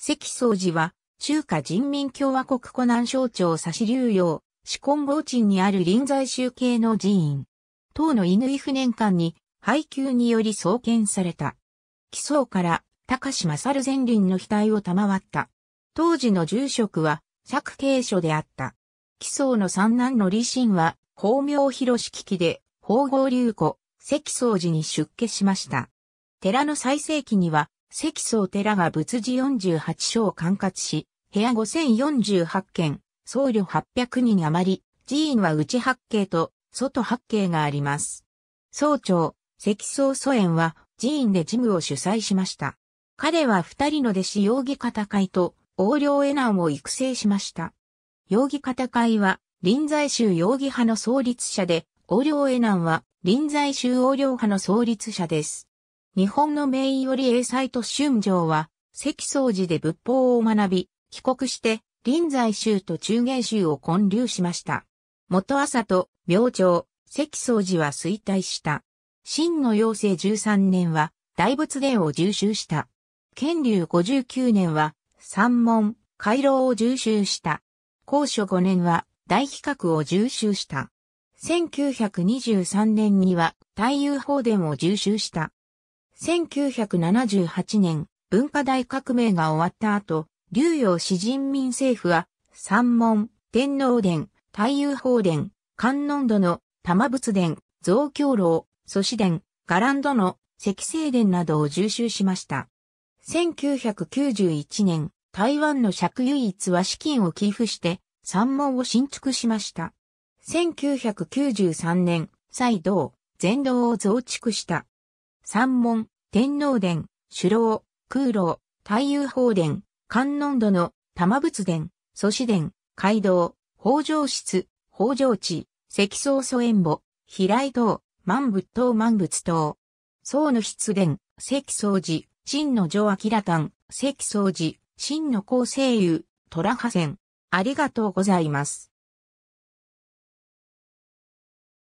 関宗寺は、中華人民共和国湖南省庁差し流用、四根合鎮にある臨済宗系の寺院。唐の乾不年間に、配給により創建された。基礎から、高島猿前林の額を賜った。当時の住職は、釈慶書であった。基礎の三男の李信は、法名広式で、法号流子、関宗寺に出家しました。寺の最盛期には、関宗寺が仏寺48章を管轄し、部屋5048件、僧侶800人余り、寺院は内八景と外八景があります。総長、関宗祖園は寺院で事務を主催しました。彼は二人の弟子容疑戦会と横領エナンを育成しました。容疑戦会は臨済宗容疑派の創立者で、横領エナンは臨済宗横領派の創立者です。日本の名医より英才と春城は、赤草寺で仏法を学び、帰国して、臨済宗と中元宗を混流しました。元朝と明朝、赤草寺は衰退した。真の陽性13年は、大仏殿を重修した。建立59年は、三門、回廊を重修した。高所5年は、大比較を重修した。1923年には、太遊法殿を重修した。1978年、文化大革命が終わった後、流洋市人民政府は、三門、天皇殿、太夫法殿、観音殿、玉仏殿、造教楼、祖師殿、伽藍殿、石聖殿などを重修しました。1991年、台湾の釈唯一は資金を寄付して、三門を新築しました。1993年、再道、全道を増築した。三門、天皇殿、首楼、空楼、太遊宝殿、観音殿の玉仏殿、祖師殿、街道、北条室、北条地、石層祖縁母、平井塔、万仏塔万仏塔。宋の筆殿、石層寺、真の城明丹、石層寺、真の高聖優、虎派船。ありがとうございます。